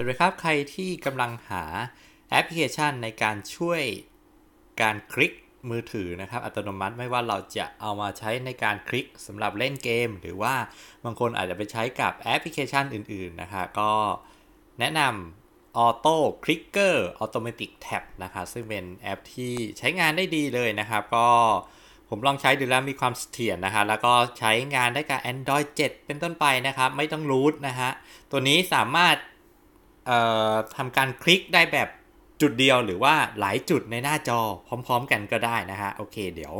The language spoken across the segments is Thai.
วัสดีครับใครที่กำลังหาแอปพลิเคชันในการช่วยการคลิกมือถือนะครับอัตโนมัติไม่ว่าเราจะเอามาใช้ในการคลิกสำหรับเล่นเกม หรือว่าบางคนอาจจะไปใช้กับแอปพลิเคชันอื่นๆนะครับก็แนะนำ Auto Clicker Automatic Tab นะครับซึ่งเป็นแอปที่ใช้งานได้ดีเลยนะครับ ก็ผมลองใช้ดูแล้วมีความเสถียรนะัะแล้วก็ใช้งานได้กับ Android 7 เป็นต้นไปนะครับ ไม่ต้องรูทนะฮะตัวนี้สามารถทำการคลิกได้แบบจุดเดียวหรือว่าหลายจุดในหน้าจอพร้อมๆกันก็ได้นะฮะโอเค เดี๋ยว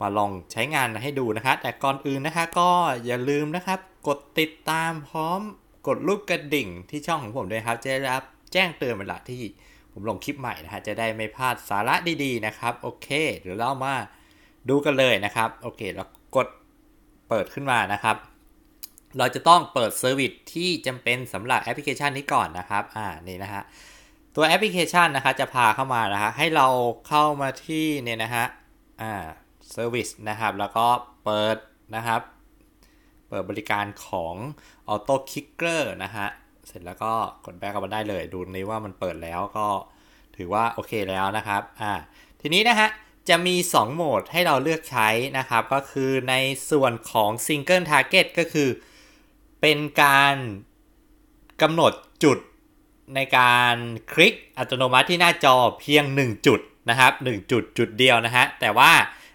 มาลองใช้งานให้ดูนะคะ แต่ก่อนอื่นนะคะ ก็อย่าลืมนะครับ กดติดตามพร้อมกดรูปกระดิ่งที่ช่องของผมด้วยครับ จะได้รับแจ้งเตือนเวลาที่ผมลงคลิปใหม่นะฮะจะได้ไม่พลาดสาระดีๆนะครับ โอเคเดี๋ยวเรามาดูกันเลยนะครับ โอเคเรากดเปิดขึ้นมานะครับเราจะต้องเปิดเซอร์วิสที่จำเป็นสำหรับแอปพลิเคชันนี้ก่อนนะครับ อ่า นี่นะฮะ ตัวแอปพลิเคชันนะคะจะพาเข้ามานะฮะ ให้เราเข้ามาที่เนี่ยนะฮะ อ่า เซอร์วิสนะครับ แล้วก็เปิดนะครับ เปิดบริการของ Auto Kicker นะฮะ เสร็จแล้วก็กดแบ็กอับมาได้เลย ดูนี้ว่ามันเปิดแล้วก็ถือว่าโอเคแล้วนะครับ อ่า ทีนี้นะฮะ จะมี 2 โหมดให้เราเลือกใช้นะครับ ก็คือในส่วนของ Single Target ก็คือเป็นการกำหนดจุดในการคลิกอัตโนมัติที่หน้าจอเพียง1จุดนะครับ1จุดจุดเดียวนะฮะแต่ว่า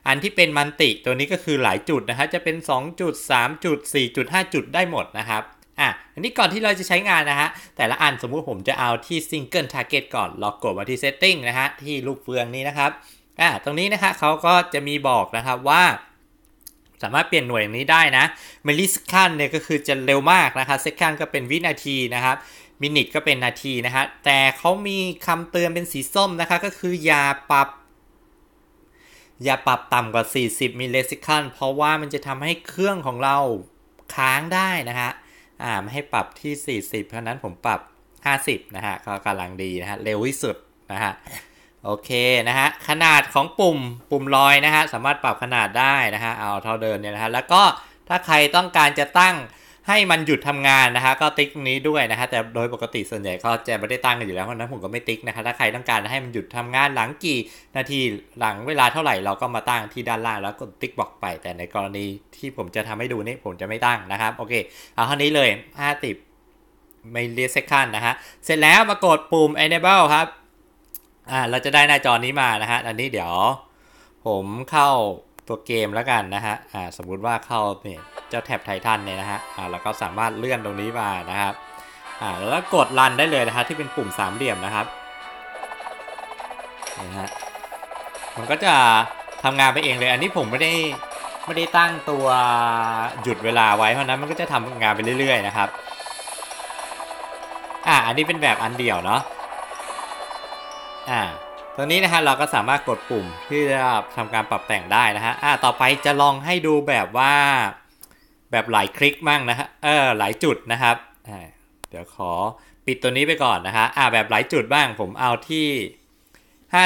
อันที่เป็นมันติตัวนี้ก็คือหลายจุดนะฮะจะเป็น2จุด3จุด4จุด5จุดได้หมดนะครับอ่ะอันนี้ก่อนที่เราจะใช้งานนะฮะแต่ละอันสมมุติผมจะเอาที่ Single Target ก่อนเรากดมาที่ Setting นะฮะที่รูปเฟืองนี้นะครับอ่ะตรงนี้นะฮะเขาก็จะมีบอกนะครับว่าสามารถเปลี่ยนหน่วยอย่างนี้ได้นะมิลลิสคันเนี่ยก็คือจะเร็วมากนะครับเซคันก็เป็นวินาทีนะครับ มินิทก็เป็นนาทีนะฮะแต่เขามีคำเตือนเป็นสีส้มนะคะ ก็คืออย่าปรับ อย่าปรับต่ำกว่า 40 มิลลิสคันเพราะว่ามันจะทำให้เครื่องของเราค้างได้นะฮะอ่าไม่ให้ปรับที่ 40 เพราะนั้นผมปรับ 50นะฮะ ก็กำลังดีนะฮะ เร็วที่สุดนะฮะโอเคนะฮะขนาดของปุ่มปุ่มลอยนะฮะ สามารถปรับขนาดได้นะฮะเอาเท่าเดิมเนี่ยนะฮะแล้วก็ถ้าใครต้องการจะตั้งให้มันหยุดทำงานนะฮะก็ติ๊กนี้ด้วยนะฮะแต่โดยปกติส่วนใหญ่เขาจะไม่ได้ตั้งกันอยู่แล้วเพราะนั้นผมก็ไม่ติ๊กนะคะถ้าใครต้องการให้มันหยุดทำงานหลังกี่นาทีหลังเวลาเท่าไหร่เราก็มาตั้งที่ด้านล่างแล้วกดติ๊กบอกไป แต่ในกรณีที่ผมจะทำให้ดูนี่ผมจะไม่ตั้งนะครับโอเคเอาเท่านี้เลย50มิลลิเซคันนะฮะเสร็จแล้วมากดปุ่ม enable ครับอ่าเราจะได้หน้าจอนี้มานะฮะอันนี้เดี๋ยวผมเข้าตัวเกมแล้วกันนะฮะอ่าสมมุติว่าเข้าเนี่ยเจ้าแท็บไททันเนี่ยนะฮะอ่าเราก็สามารถเลื่อนตรงนี้มานะครับอ่าแล้วกดรันได้เลยนะฮะที่เป็นปุ่มสามเหลี่ยมนะครับนะฮะมันก็จะทำงานไปเองเลย อันนี้ผมไม่ได้ไม่ได้ตั้งตัวหยุดเวลาไว้เพราะนั้นมันก็จะทำงานไปเรื่อย ๆนะครับอ่าอันนี้เป็นแบบอันเดียวเนาะ่าตรงนี้นะฮะเราก็สามารถกดปุ่มที่จะทำการปรับแต่งได้นะฮะอ่าต่อไปจะลองให้ดูแบบว่า แบบหลายคลิกมั่งนะฮะเออหลายจุดนะครับอ่าเดี๋ยวขอปิดตัวนี้ไปก่อนนะฮะอ่าแบบหลายจุดบ้าง ผมเอาที่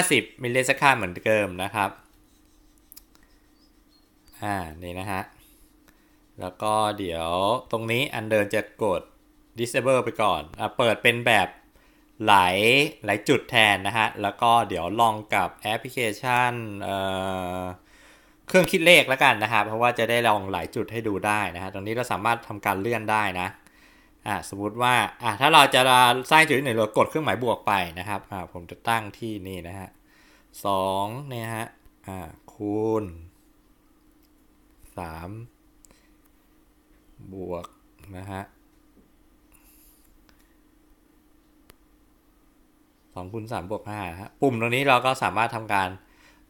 50มิลลิเซคัเหมือนเดิมนะครับอ่านี่นะฮะแล้วก็เดี๋ยวตรงนี้อันเดินจะกด disable ไปก่อนอ่าเปิดเป็นแบบหลาย หลายจุดแทนนะฮะ แล้วก็เดี๋ยวลองกับแอปพลิเคชันเครื่องคิดเลขแล้วกันนะฮะเพราะว่าจะได้ลองหลายจุดให้ดูได้นะฮะ ตรงนี้เราสามารถทำการเลื่อนได้นะ อ่าสมมุติว่า อ่าถ้าเราจะสร้างจุดหนึ่งเรากดเครื่องหมายบวกไปนะครับอ่าผมจะตั้งที่นี่นะฮะสองเนี่ยฮะอ่าคูณสามบวกนะฮะสองคูณสามบวกาฮะปุ่มตรงนี้เราก็สามารถทำการ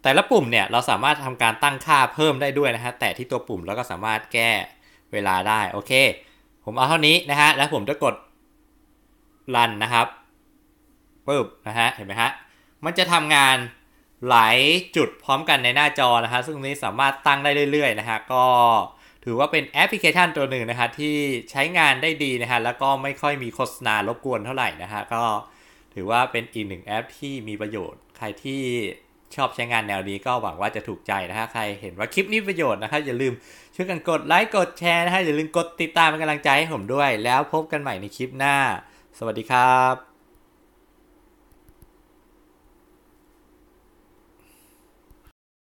แต่ละปุ่มเนี่ยเราสามารถทำการตั้งค่าเพิ่มได้ด้วยนะฮะแต่ที่ตัวปุ่มเราก็สามารถแก้เวลาได้ โอเค ผมเอาเท่านี้นะฮะแล้วผมจะกด รันนะครับปุ๊บนะฮะเห็นไหมฮะมันจะทำงานหลาย จุดพร้อมกันในหน้าจอนะฮะซึ่งนี้สามารถตั้งได้เรื่อยๆนะฮะก็ถือว่าเป็นแอปพลิเคชันตัวหนึ่งนะฮะที่ใช้งานได้ดีนะฮะแล้วก็ไม่ค่อยมีโฆษณารบกวนเท่าไหร่นะฮะก็ถือว่าเป็นอีกหนึ่งแอปที่มีประโยชน์ ใครที่ชอบใช้งานแนวนี้ก็หวังว่าจะถูกใจนะฮะ ใครเห็นว่าคลิปนี้ประโยชน์นะครับอย่าลืมช่วยกันกดไลค์กดแชร์นะฮะ อย่าลืมกดติดตามเป็นกำลังใจให้ผมด้วย แล้วพบกันใหม่ในคลิปหน้า สวัสดีครับ